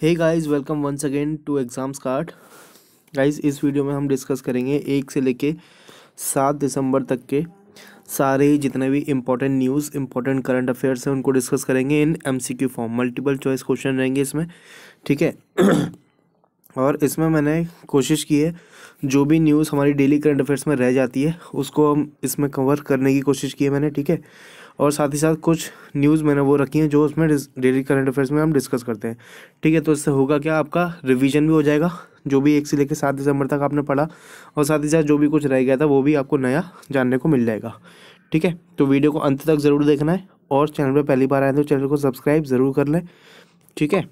hey guys welcome once again to exams card guys इस video में हम discuss करेंगे एक से लेके सात दिसंबर तक के सारे ही जितने भी important news important current affairs हैं उनको डिस्कस करेंगे in MCQ form multiple choice question रहेंगे इसमें ठीक है और इसमें मैंने कोशिश की है जो भी न्यूज़ हमारी डेली करंट अफेयर्स में रह जाती है उसको हम इसमें कवर करने की कोशिश की है मैंने ठीक है और साथ ही साथ कुछ न्यूज़ मैंने वो रखी हैं जो उसमें डेली करंट अफेयर्स में हम डिस्कस करते हैं ठीक है तो इससे होगा क्या आपका रिवीजन भी हो जाएगा जो भी एक से लेकर सात दिसंबर तक आपने पढ़ा और साथ ही साथ जो भी कुछ रह गया था वो भी आपको नया जानने को मिल जाएगा ठीक है तो वीडियो को अंत तक ज़रूर देखना है और चैनल पर पहली बार आए तो चैनल को सब्सक्राइब ज़रूर कर लें ठीक है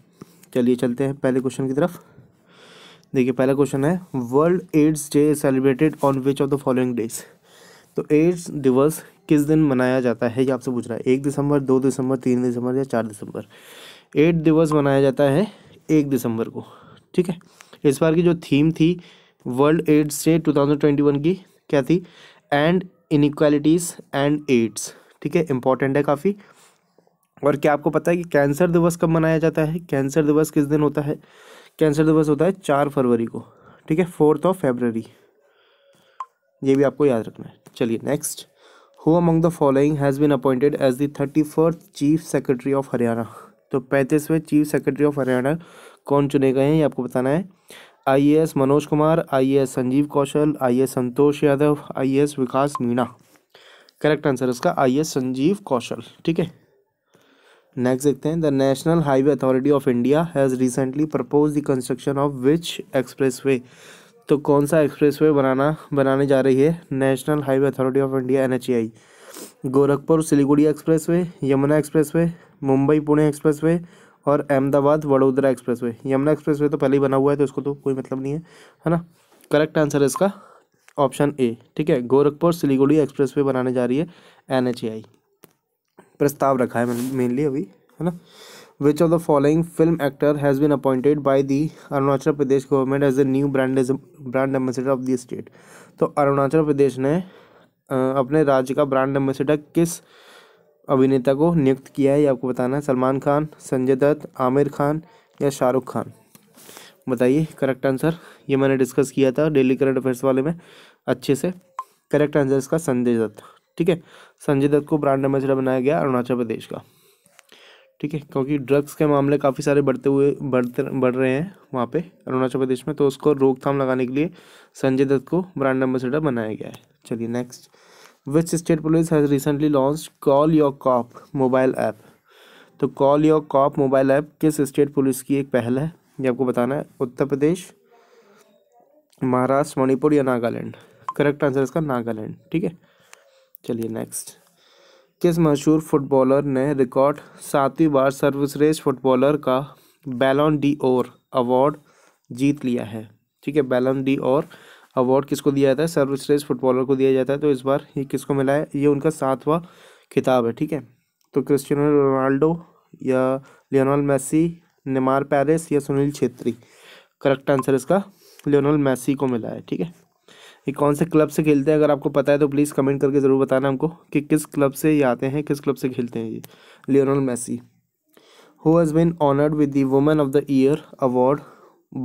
चलिए चलते हैं पहले क्वेश्चन की तरफ देखिए पहला क्वेश्चन है world AIDS day celebrated on which of the following days तो एड्स दिवस किस दिन मनाया जाता है ये आपसे पूछ रहा है एक दिसंबर दो दिसंबर तीन दिसंबर या चार दिसंबर एट दिवस मनाया जाता है एक दिसंबर को ठीक है इस बार की जो थीम थी वर्ल्ड एड्स डे टू की क्या थी एंड इनिक्वालिटीज़ एंड एड्स ठीक है इंपॉर्टेंट है काफ़ी और क्या आपको पता है कि कैंसर दिवस कब मनाया जाता है कैंसर दिवस किस दिन होता है कैंसर दिवस होता है चार फरवरी को ठीक है फोर्थ ऑफ फेबररी ये भी आपको याद रखना है चलिए next who among the following has been appointed as the thirty first chief secretary of Haryana तो पैंतीसवें चीफ सेक्रेटरी ऑफ हरियाणा कौन चुने गए हैं ये आपको बताना है एस मनोज कुमार एस संजीव कौशल एस संतोष यादव एस विकास मीणा करेक्ट आंसर इसका एस संजीव कौशल ठीक है नेक्स्ट देखते हैं the national highway authority of India has recently propose the construction of which express expressway तो कौन सा एक्सप्रेस वे बनाना बनाने जा रही है national highway authority of India एन Gorakhpur Siliguri way Yamuna way Mumbai Pune way और अहमदाबाद वडोदरा वे यमुना वे तो पहले ही बना हुआ है तो इसको तो कोई मतलब नहीं है है ना करेक्ट आंसर है इसका ऑप्शन ए ठीक है गोरखपुर सिलीगुड़ी एक्सप्रेस वे बनाने जा रही है एन प्रस्ताव रखा है मेनली अभी है ना which of the following film actor has been appointed by the Arunachal Pradesh government as the new brand brand ambassador of the state तो अरुणाचल प्रदेश ने अपने राज्य का ब्रांड एम्बेसडर किस अभिनेता को नियुक्त किया है ये आपको बताना है सलमान खान संजय दत्त आमिर खान या शाहरुख खान बताइए करेक्ट आंसर ये मैंने डिस्कस किया था डेली करंट अफेयर्स वाले में अच्छे से करेक्ट आंसर इसका संजय दत्त ठीक है संजय दत्त को ब्रांड एम्बेसडर बनाया गया अरुणाचल प्रदेश का ठीक है क्योंकि ड्रग्स के मामले काफ़ी सारे बढ़ते हुए बढ़ते बढ़ रहे हैं वहाँ पे अरुणाचल प्रदेश में तो उसको रोकथाम लगाने के लिए संजय दत्त को ब्रांड एम्बेसडर बनाया गया है चलिए next which state police has recently launch call your cop mobile app तो call your cop mobile app किस स्टेट पुलिस की एक पहल है ये आपको बताना है उत्तर प्रदेश महाराष्ट्र मणिपुर या नागालैंड करेक्ट आंसर इसका नागालैंड ठीक है चलिए नेक्स्ट किस मशहूर फुटबॉलर ने रिकॉर्ड सातवीं बार सर्वश्रेष्ठ फुटबॉलर का बैलॉन डी और अवार्ड जीत लिया है ठीक है बैलॉन डी और अवार्ड किसको दिया जाता है सर्वश्रेष्ठ फुटबॉलर को दिया जाता है तो इस बार ये किसको मिला है ये उनका सातवां खिताब है ठीक है तो क्रिस्टियनो रोनाल्डो या लियोनल मेसी नेमार पेरिस या सुनील छेत्री करेक्ट आंसर इसका लियोनल मेसी को मिला है ठीक है ये कौन से क्लब से खेलते हैं अगर आपको पता है तो प्लीज़ कमेंट करके ज़रूर बताना हमको कि किस क्लब से ये आते हैं किस क्लब से खेलते हैं ये Lionel Messi who has been honoured with the women of the year award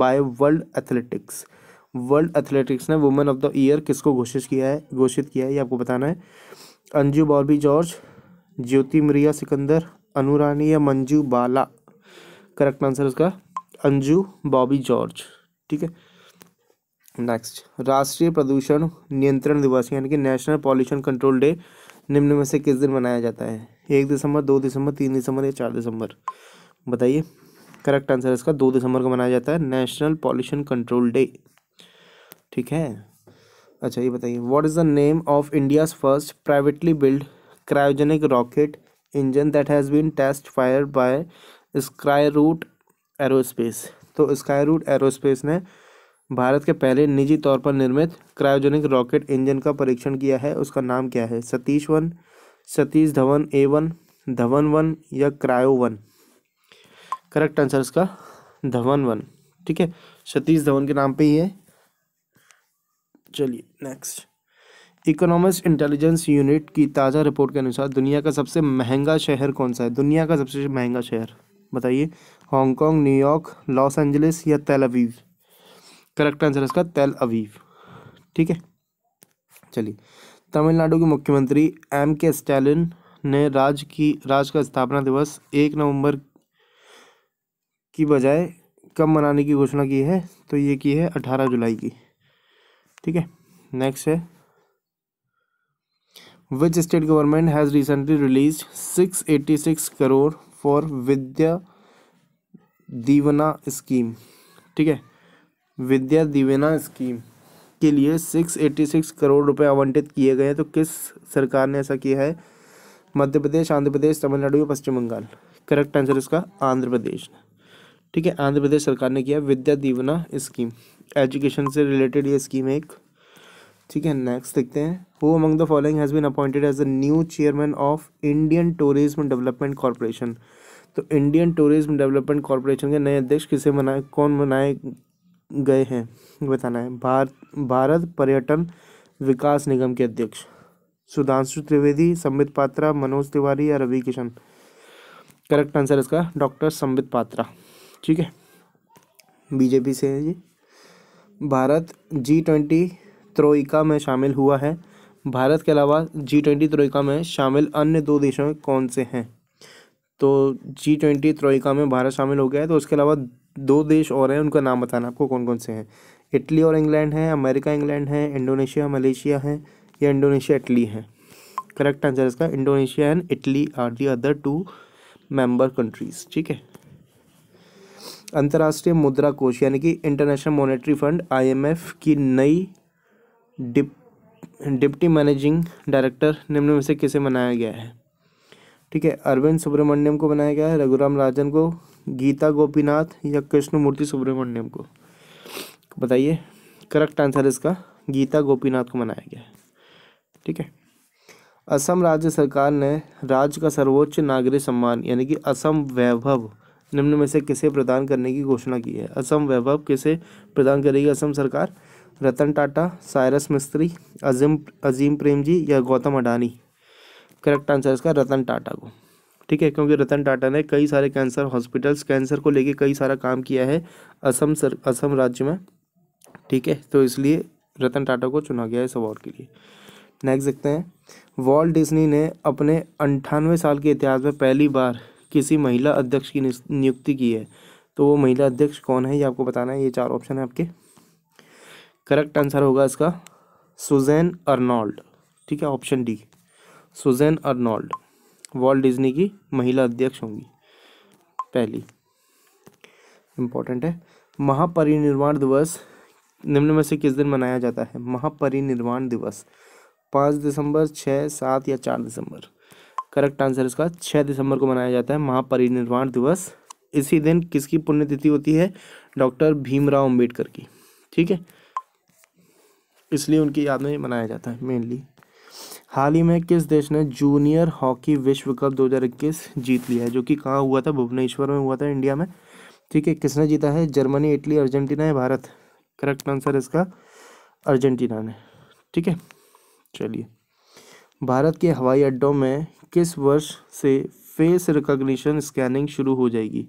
by world athletics world athletics ने वुमेन ऑफ द ईयर किसको घोषित किया है घोषित किया है ये आपको बताना है अंजू बॉबी जॉर्ज ज्योति मरिया सिकंदर अनुरानी या मंजू बाला करेक्ट आंसर उसका अंजू बॉबी जॉर्ज ठीक है नेक्स्ट राष्ट्रीय प्रदूषण नियंत्रण दिवस यानी कि नेशनल पॉल्यूशन कंट्रोल डे निम्न में से किस दिन मनाया जाता है एक दिसंबर दो दिसंबर तीन दिसंबर या चार दिसंबर बताइए करेक्ट आंसर इसका दो दिसंबर को मनाया जाता है नेशनल पॉल्यूशन कंट्रोल डे ठीक है अच्छा ये बताइए what is the name of India's first privately build cryogenic rocket engine that has been test fire by Skyroot Aerospace तो स्काई रूट एरोस्पेस ने भारत के पहले निजी तौर पर निर्मित क्रायोजेनिक रॉकेट इंजन का परीक्षण किया है उसका नाम क्या है Satish one Satish Dhawan A one Dhawan one या क्रायो वन करेक्ट आंसर इसका धवन वन ठीक है सतीश धवन के नाम पे ही है चलिए नेक्स्ट इकोनॉमिक्स इंटेलिजेंस यूनिट की ताज़ा रिपोर्ट के अनुसार दुनिया का सबसे महंगा शहर कौन सा है दुनिया का सबसे महंगा शहर बताइए हांगकॉन्ग न्यूयॉर्क लॉस एंजलिस या तेलावीव करेक्ट आंसर इसका तेल अवीव ठीक है चलिए तमिलनाडु के मुख्यमंत्री एम के स्टैलिन ने राज्य की राज्य का स्थापना दिवस एक नवंबर की बजाय कब मनाने की घोषणा की है तो ये की है अठारह जुलाई की ठीक है नेक्स्ट है which state government has recently release six eighty six crore for Vidya Deevena scheme ठीक है विद्या दिवेना स्कीम के लिए सिक्स एट्टी सिक्स करोड़ रुपए आवंटित किए गए हैं तो किस सरकार ने ऐसा किया है मध्य प्रदेश आंध्र प्रदेश तमिलनाडु या पश्चिम बंगाल करेक्ट आंसर इसका आंध्र प्रदेश ठीक है आंध्र प्रदेश सरकार ने किया विद्या दीवना स्कीम एजुकेशन से रिलेटेड ये स्कीम है एक ठीक है नेक्स्ट देखते हैं who among the following has been appointed as the new chairman of Indian Tourism Development Corporation तो इंडियन टूरिज्म डेवलपमेंट कॉरपोरेशन के नए अध्यक्ष किसे बनाए कौन बनाए गए हैं बताना है भारत भारत पर्यटन विकास निगम के अध्यक्ष सुधांशु त्रिवेदी संबित पात्रा मनोज तिवारी या रवि किशन करेक्ट आंसर इसका डॉक्टर संबित पात्रा ठीक है बीजेपी से है जी भारत जी ट्वेंटी त्रोइका में शामिल हुआ है भारत के अलावा जी ट्वेंटी त्रोइका में शामिल अन्य दो देशों कौन से हैं तो जी ट्वेंटी त्रोइका में भारत शामिल हो गया है तो उसके अलावा दो देश और हैं उनका नाम बताना आपको कौन कौन से हैं इटली और इंग्लैंड है अमेरिका इंग्लैंड है इंडोनेशिया मलेशिया है या इंडोनेशिया इटली है करेक्ट आंसर इसका Indonesia and Italy are the other two member countries ठीक है अंतर्राष्ट्रीय मुद्रा कोष यानी कि इंटरनेशनल मॉनेटरी फंड आईएमएफ की नई डिप डिप्टी मैनेजिंग डायरेक्टर निम्न में से किसे बनाया गया है ठीक है अरविंद सुब्रमण्यम को बनाया गया है रघुराम राजन को गीता गोपीनाथ या कृष्णमूर्ति सुब्रमण्यम को बताइए करेक्ट आंसर इसका गीता गोपीनाथ को मनाया गया है ठीक है असम राज्य सरकार ने राज्य का सर्वोच्च नागरिक सम्मान यानी कि असम वैभव निम्न में से किसे प्रदान करने की घोषणा की है असम वैभव किसे प्रदान करेगी असम सरकार रतन टाटा सायरस मिस्त्री अजीम अजीम प्रेम जी या गौतम अडानी करेक्ट आंसर इसका रतन टाटा को ठीक है क्योंकि रतन टाटा ने कई सारे कैंसर हॉस्पिटल्स कैंसर को लेके कई सारा काम किया है असम सर असम राज्य में ठीक है तो इसलिए रतन टाटा को चुना गया इस अवार्ड के लिए नेक्स्ट देखते हैं वॉल्ट डिज्नी ने अपने अंठानवे साल के इतिहास में पहली बार किसी महिला अध्यक्ष की नियुक्ति की है तो वो महिला अध्यक्ष कौन है ये आपको बताना है ये चार ऑप्शन है आपके करेक्ट आंसर होगा इसका सुजैन अर्नॉल्ड ठीक है option D Susan Arnold Walt Disney की महिला अध्यक्ष होंगी पहली इम्पोर्टेंट है महापरिनिर्वाण दिवस निम्न में से किस दिन मनाया जाता है महापरिनिर्वाण दिवस पाँच दिसंबर छः सात या चार दिसंबर करेक्ट आंसर इसका छः दिसंबर को मनाया जाता है महापरिनिर्वाण दिवस इसी दिन किसकी पुण्यतिथि होती है डॉक्टर भीमराव अंबेडकर की ठीक है इसलिए उनकी याद में मनाया जाता है मेनली हाल ही में किस देश ने जूनियर हॉकी विश्व कप 2021 जीत लिया है जो कि कहाँ हुआ था भुवनेश्वर में हुआ था इंडिया में ठीक है किसने जीता है जर्मनी इटली अर्जेंटीना या भारत करेक्ट आंसर इसका अर्जेंटीना ने ठीक है चलिए भारत के हवाई अड्डों में किस वर्ष से फेस रिकॉग्निशन स्कैनिंग शुरू हो जाएगी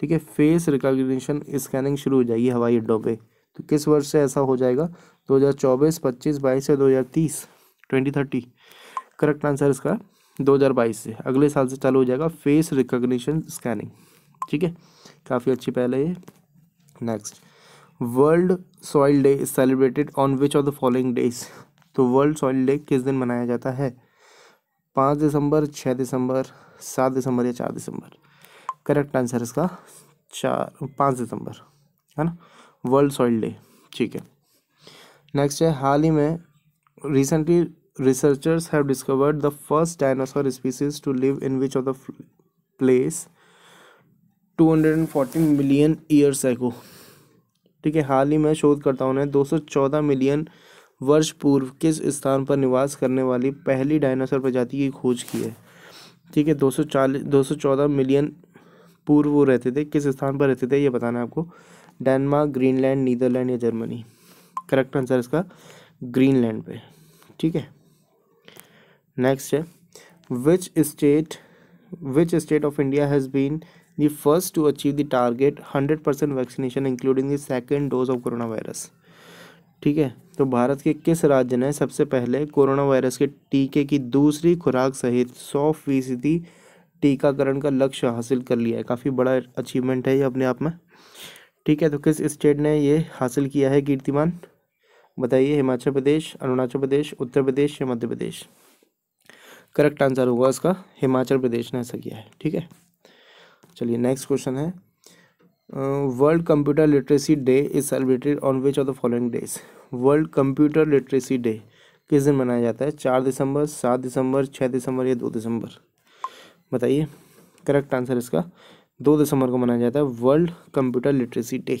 ठीक है फेस रिकॉग्निशन स्कैनिंग शुरू हो जाएगी हवाई अड्डों पे तो किस वर्ष से ऐसा हो जाएगा 2024, 25, 22 या 2030 ट्वेंटी थर्टी करेक्ट आंसर इसका दो हज़ार बाईस से अगले साल से चालू हो जाएगा फेस रिकॉग्निशन स्कैनिंग ठीक है काफ़ी अच्छी पहले ये next world soil day is celebrated on which of the following days तो वर्ल्ड सॉइल डे किस दिन मनाया जाता है पाँच दिसंबर छः दिसंबर सात दिसंबर या चार दिसंबर करेक्ट आंसर इसका चार पाँच दिसंबर है ना वर्ल्ड सॉइल डे ठीक है नेक्स्ट है हाल ही में recently researchers have discovered the first dinosaur species to live in which of the place 240 million years ago ठीक है हाल ही में शोधकर्ताओं ने 214 मिलियन वर्ष पूर्व किस स्थान पर निवास करने वाली पहली डायनासोर प्रजाति की खोज की है ठीक है 240 214 मिलियन पूर्व वो रहते थे किस स्थान पर रहते थे ये बताना है आपको डेनमार्क ग्रीनलैंड नीदरलैंड या जर्मनी करेक्ट आंसर इसका ग्रीनलैंड पे ठीक है नेक्स्ट है which state which state of India has been the first to achieve the target hundred percent vaccination including the second dose of corona virus ठीक है तो भारत के किस राज्य ने सबसे पहले कोरोना वायरस के टीके की दूसरी खुराक सहित सौ फीसदी टीकाकरण का लक्ष्य हासिल कर लिया है काफ़ी बड़ा अचीवमेंट है ये अपने आप में ठीक है तो किस स्टेट ने ये हासिल किया है कीर्तिमान बताइए हिमाचल प्रदेश अरुणाचल प्रदेश उत्तर प्रदेश या मध्य प्रदेश करेक्ट आंसर होगा इसका हिमाचल प्रदेश ने ऐसा किया है ठीक है चलिए नेक्स्ट क्वेश्चन है world computer literacy day is celebrated on which of the following days world computer literacy day किस दिन मनाया जाता है चार दिसंबर सात दिसंबर छः दिसंबर या दो दिसंबर बताइए करेक्ट आंसर इसका दो दिसंबर को मनाया जाता है वर्ल्ड कंप्यूटर लिटरेसी डे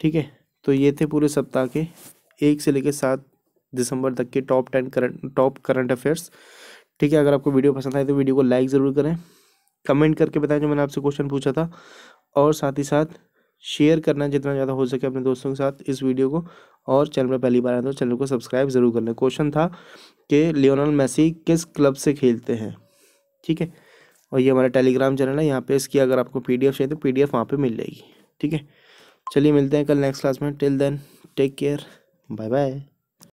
ठीक है तो ये थे पूरे सप्ताह के एक से लेकर सात दिसंबर तक के top ten current top current affairs ठीक है अगर आपको वीडियो पसंद आए तो वीडियो को लाइक ज़रूर करें कमेंट करके बताएं जो मैंने आपसे क्वेश्चन पूछा था और साथ ही साथ शेयर करना जितना ज़्यादा हो सके अपने दोस्तों के साथ इस वीडियो को और चैनल पर पहली बार आए तो चैनल को सब्सक्राइब ज़रूर कर लें क्वेश्चन था कि लियोनल मैसी किस क्लब से खेलते हैं ठीक है और ये हमारा टेलीग्राम चैनल है यहाँ पे इसकी अगर आपको पी चाहिए तो पी डी एफ वहाँ पर मिल जाएगी ठीक है चलिए मिलते हैं कल नेक्स्ट क्लास में till then take care bye bye